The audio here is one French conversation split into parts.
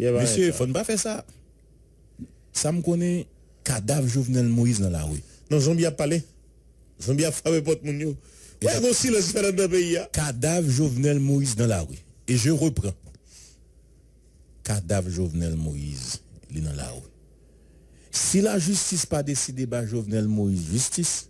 Bah, Monsieur, il faut ne pas faire ça. Ça me connaît cadavre Jovenel Moïse dans la rue. Non, zombie bien parlé. Zombie bien frappé porte mon pays. Cadavre hein. Jovenel Moïse dans la rue. Et je reprends. Cadavre Jovenel Moïse, il dans la rue. Si la justice pas décidé par Jovenel Moïse, justice,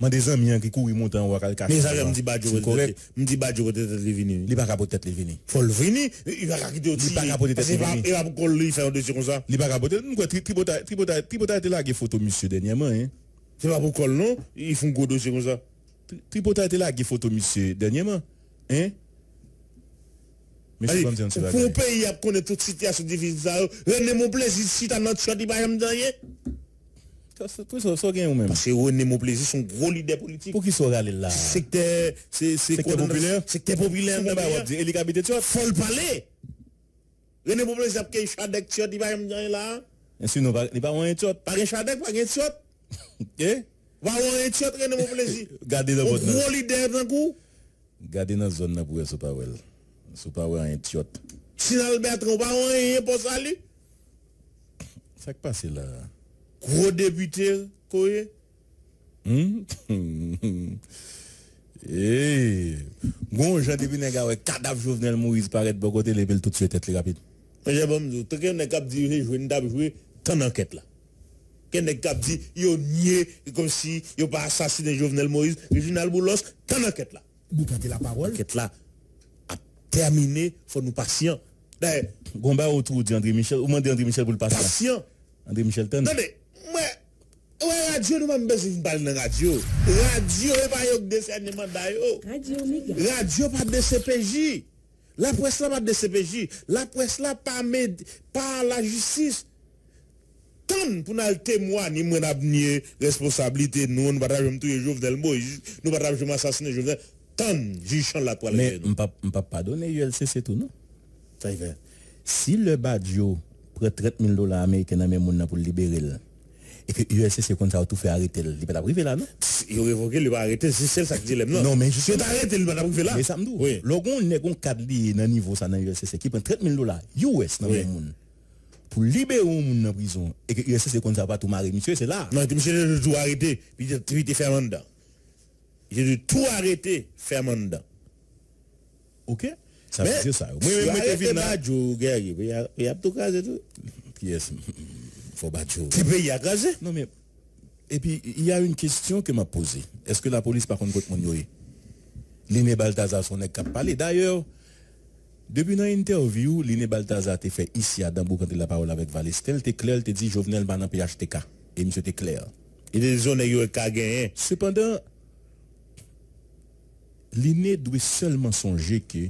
Moi, des amis qui courent montent en haut à Mais ça, je me dis pas bah, correct. Je me dis pas du côté de l'évini. Il va pas peut-être l'évini. Faut le venir. Il va quitter au Il va pas peut-être l'évini. Il va pas lui faire un dossier comme ça. Il va pas peut-être. Tribota, tribota, Tripota était là, il photo, monsieur, dernièrement, hein. C'est pas pour col, non? Ils font un gros dossier comme ça. Tripota était là, il photo, monsieur, dernièrement, hein? Monsieur on Bondian, c'est Pour un pays, il connaît toute situation difficile. René, mon plaisir, si t'as notre shot, il va y avoir To sou gen ou men? Pase ou ene mou plezi, sou un gro lide politik Pou ki sou gale la? Sektè, sektè populè Sektè populè ane bon, ba wad di elikabite tiot Foul pale! Rene mou plezi apke y chadek tiot Y pa yon jay la Y pa wan yon tiot Pari y chadek, pari y tiot eh? Va wan yon tiot, rene mou plezi O gro lide vlan kou Gade nan zon nan pouye sou pa wel Sou pa wan yon tiot Sinan l betron, va wan yon yon posa li Sak pase la la gros député, quoi. Hmm? Eh, bon, j'ai depuis les cadavre Jovenel Moïse paraît de côté, les belles tout de suite, les rapides. J'ai eh, bon, me tant qu'on est capable dire, je ne pas jouer, tant enquête là. Quand on est capable de dire, yo nié, comme si, yo pas assassiné Jovenel Moïse, journal Boulos, tant enquête là. Vous la parole. Enquête là, a terminé, faut nous patient. D'ailleurs, Gomba autour d'André Michel, au moins André Michel pour le patient. Patient. André Michel, tenez. Radio nous même besoin de parler dans radio. Radio n'est pas un décernement d'ailleurs. Radio pas de CPJ. La presse là pas de CPJ. La presse là pas par la justice. Tant pour nous témoigner, mon avons responsabilité, nous on va pas tous les jours Jovenel nous va pouvons pas assassiner veux Tant, j'y la poêle. Mais on ne pas pardonner ULC, c'est tout, non? Si le Badjo prend 30 000 dollars américains même mes pour libérer, et que c'est comme ça tout fait arrêter il pas privé là non il révoqué le va arrêter c'est celle ça dit non non mais je suis arrêté il pas privé là mais ça me oui logon n'est un cadre dans niveau ça dans c'est qui prend 30 000 dollars US dans le monde pour libérer un dans la prison et que l'USCC comme ça pas tout marré, monsieur c'est là non monsieur vais tout arrêter puis tu te fermé dedans j'ai dû tout arrêter fermé OK ça veut dire ça oui mais mais tu viens là il y a tout et tout yes qui pays Non mais et puis il y a une question que m'a posée. Est-ce que la police par contre contre mon yoé Liné Baltazar son cap parler d'ailleurs. Depuis une interview, Liné Baltazar été fait ici à Dambou quand il a parlé avec Valestel, t'es clair, t'es dit Jovenel Banan PHTK et monsieur t'es clair. Il est zone gagné. Cependant Liné doit seulement songer que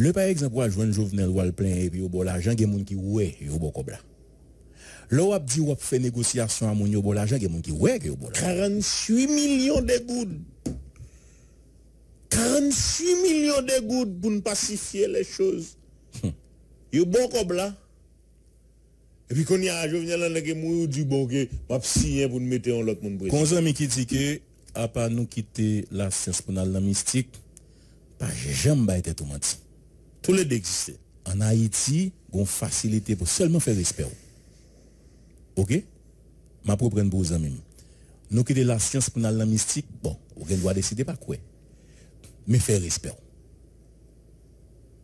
le par exemple, ou jeune Jovenel ou plein et puis au bon l'argent, il y a des gens qui ouais, ou bon cobra. L'eau a dit ou a fait négociation à mon bon l'argent, il y a des gens qui ouais, bon 48 millions de gouttes. 48 millions de gouttes pour pacifier les choses. Hum. Yo bon cobra. Et puis quand il y a Jovenel là qui mourir du bon que m'a signé pour nous mettre en l'autre monde président. qui dit que à part nous quitter la science pour la mystique, je n'ai jamais été tout menti. Tout deux existent. En Haïti, on facilité pour seulement faire respect. OK Ma propre pour vous même. Nous de la science pour la mystique, bon, on doit décider par quoi. Mais faire respect.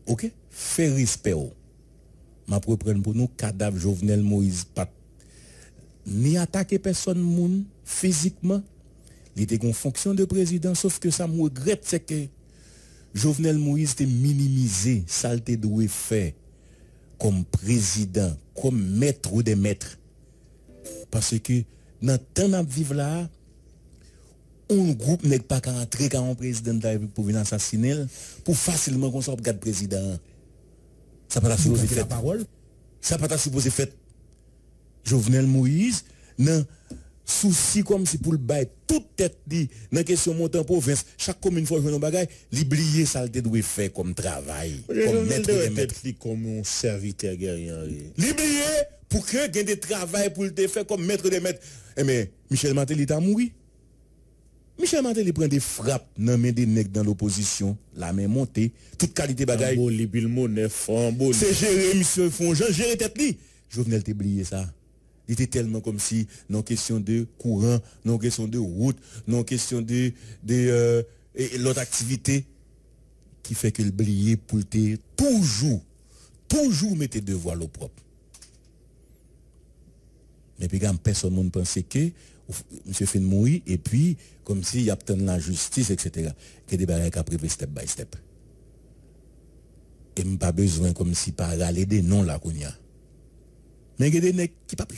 OK Faire respect. Ma propre pour nous cadavre Jovenel Moïse pas ni attaquer personne physiquement. Il était en fonction de président sauf que ça me regrette c'est que Jovenel Moïse était minimisé ça de doué fait comme président, comme maître ou des maîtres. Parce que dans le temps vivre là, un groupe n'est pas qu'à quand un président de la République pour venir assassiner, pour facilement qu'on soit garde président. Ça n'a pas la supposé faire. Ça Ça pas supposé faire. Jovenel Moïse, non, souci comme si pour le bail toute tête dit dans question montant province chaque commune faut jouer un bagage l'oublier ça le doit faire comme travail comme maître de maître comme un serviteur guerrier l'oublier pour que gain des travail pour le faire comme maître des maître eh, mais Michel Martel il a Michel Martel il prend des frappes dans main des nègres dans l'opposition la main montée toute qualité bagaille. c'est géré, monsieur Jean gérer tête li Jovenel t'oublier ça il était tellement comme si, non question de courant, non question de route, non question de, de euh, l'autre activité, qui fait que le blier pour toujours, toujours mettre de voiles au propre. Mais puis, quand personne ne pensait que M. fait mourir, et puis, comme s'il y a la justice, etc. Que des barrières privé step by step. Et pas besoin comme si par aller des noms là qu'on y a. Mais il y a des qui ne peuvent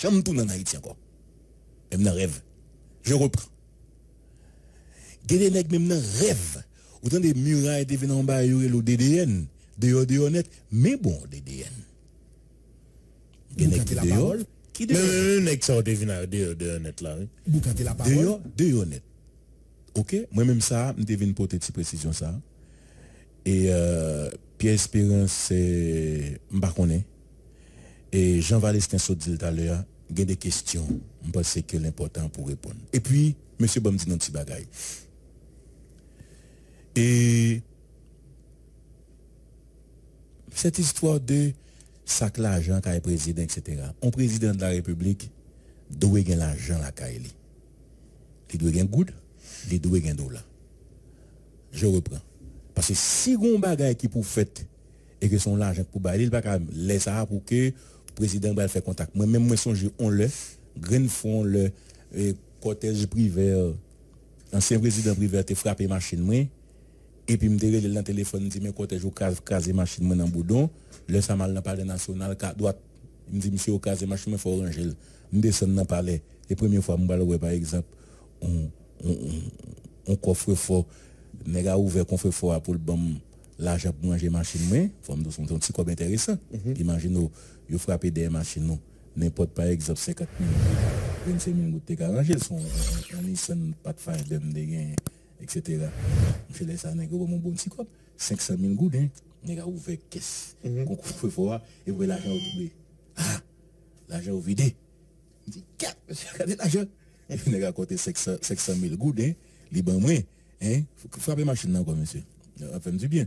jamais tourner en Haïti encore. Même dans rêve. Je reprends. Il y a des même dans rêve. Autant des murailles deviennent en bas le DDN. Mais bon, DDN. Il a des Qui la Ok? Moi-même ça, je devine pour tes précision ça. Et euh, Pierre Espérance, je ne pas. Et Jean-Valestin dit tout à l'heure, il y a des questions. Je pense que l'important pour répondre. Et puis, M. Bamdi dit un petit bagaille. Et cette histoire de sac l'argent quand président, etc. Un président de la République doit gagner l'argent à Kaeli. Il doit gagner good, il doit gagner dollar. Je reprends. Parce que si on bagaille qui pour fait et que son l'argent pour bailler, il va quand même laisser ça pour que président va faire contact. Moi-même, moi, jeu, on le, font le cortège privé, euh, ancien président privé, a frappé machine, moi. Et puis, je me dit, dans le téléphone, dit, mais cortège, au cas, casé machine, moi, dans boudon. Le Samal, dans le palais national, Car droite. Il me dit, monsieur, au cas, machine, il faut ranger. Je descends dans le palais. Les première fois, je par exemple, on, par exemple, on coffre fort, On a ouvert coffre fort pour le bon l'argent pour manger machine moins forme de son petit quoi intéressant mhm. imaginez vous frappez des machines n'importe par exemple 50 000 25 000 gouttes de son Nissan Pathfinder de gain etc. je laisse un nèg mon bon petit cop 500 000 gouttes hein nèg a ouvert caisse mhm. qu'on peut voir et vous l'argent doublé ah l'argent vidé dit cap regardez l'argent il nèg a côté 500 000 gouttes hein liban moins hein frapper machine là quoi monsieur ça fait du bien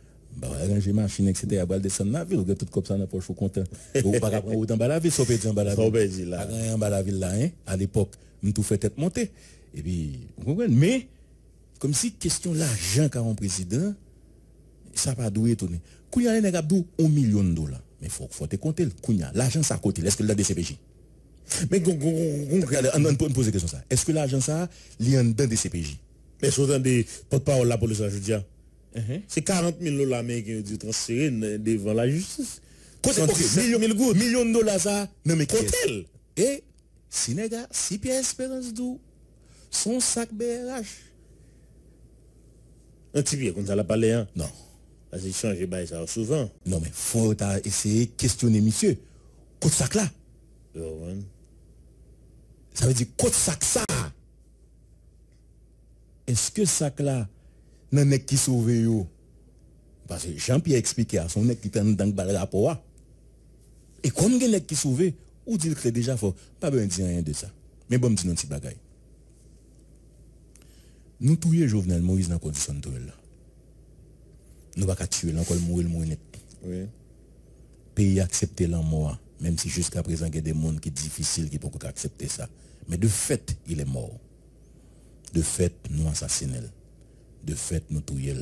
bah, ranger machine, etc. va descendre la ville, regarde tout comme ça dans la poche, content. Ou pas prendre autant dans la ville, sauver dans la ville. là. Rien en la ville là, hein. À l'époque, nous tout fait tête monter. Et puis, vous comprenez? Mais, comme si question l'argent qu'a un président, ça pas doué tourner Kounya, les a un million de dollars. Mais faut, faut te compter, Kounya, l'argent, ça côté. Est-ce que le DCPJ? Mais, on peut me poser question ça. Est-ce que l'argent, ça, lié en dedans des CPJ? Mais, sur des porte-parole là pour le Mhm. C'est 40 000 dollars américains qui ont transféré devant la justice. C'est millions de dollars, de dollars, ça, non mais Et, eh, Sénégal si Pierre Espérance d'où, son sac BRH. Un petit peu quand ça l'a parlé, hein? Non. Parce qu'il change de bah, ça souvent. Non mais, faut essayer de questionner monsieur. côte sac là. Ça veut dire, côte sac ça. Est-ce que sac là, les nek qui ont yo. Parce que Jean-Pierre expliqué à son nek qui t'en dans le rapport. Et comme a nek qui sauvé, ou dit que c'est déjà fort, pas besoin de dire rien de ça. Mais bon, dis un petit bagaille. Nous les Jovenel Moïse dans la condition de là. Nous pas tuer encore mourir mourir net. Oui. Pays a la mort, même si jusqu'à présent il y a des mondes qui difficiles qui peuvent accepter ça. Mais de fait, il est mort. De fait, nous assassinons de fait, nous tuer.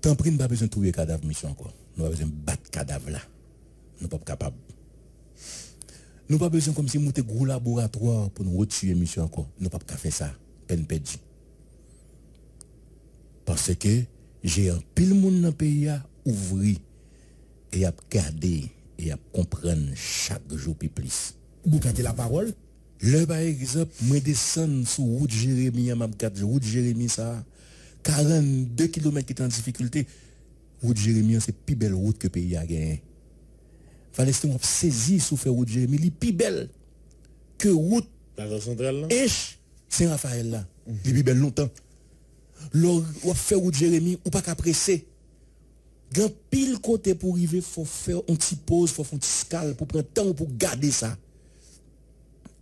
Tant pis, nous n'avons pas besoin de trouver cadavre, mission encore. Nous n'avons pas besoin de battre cadavre là. Nous pas capable. Nous n'avons pas besoin comme si nous étions gros laboratoire pour nous retuer mission encore. Nous pas pas faire ça. Peine perdue. Parce que j'ai un pile monde dans le pays à ouvrir et à garder et à comprendre chaque jour plus. Vous gardez la parole Là, par exemple, je descends sur route Jérémie, à route Jérémie, ça, 42 km qui est en difficulté. Route Jérémie, c'est la plus belle route que le pays a gagné. que a saisi sous faire route Jérémie, la plus belle que route. La centrale, là? Saint-Raphaël, là. La plus belle longtemps. Lors, on fait route Jérémie, ou pas qu'à presser. Grand pile côté pour arriver, faut faire une petite pause, faut faire un petit scale pour prendre temps pour garder ça.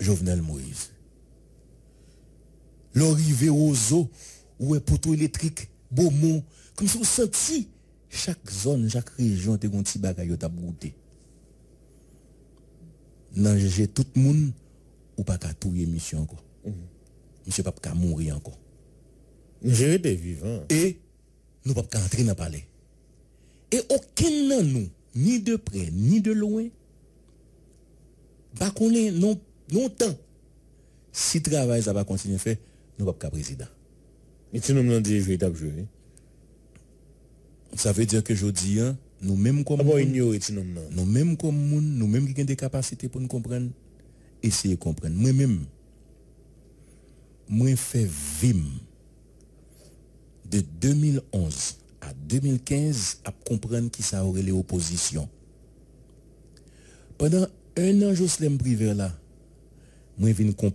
Jovenel Moïse. L'arrivée aux eaux, où est poteau électrique, Beaumont, comme si on sentit chaque zone, chaque région, te un petit bagage à goûter. Nan j'ai tout le monde, ou pas qu'à tout mission encore. Mhm. Monsieur pas qu'à mourir encore. J'ai été vivant. Et nous pas qu'à entrer dans le palais. Et aucun de nous, ni de près, ni de loin, pas qu'on est non longtemps, si le travail ça va continuer à faire, nous ne pas président. Et si nous disons véritable jouer. Hein? ça veut dire que je dis, hein, ah nous mêmes comme nous, nous mêmes comme nous, mêmes qui avons des capacités pour nous comprendre, essayer de comprendre. Moi-même, moi fait vim de 2011 à 2015 à comprendre qui ça aurait les oppositions. Pendant un an, je Jocelyn Privé là, Mãe vindo com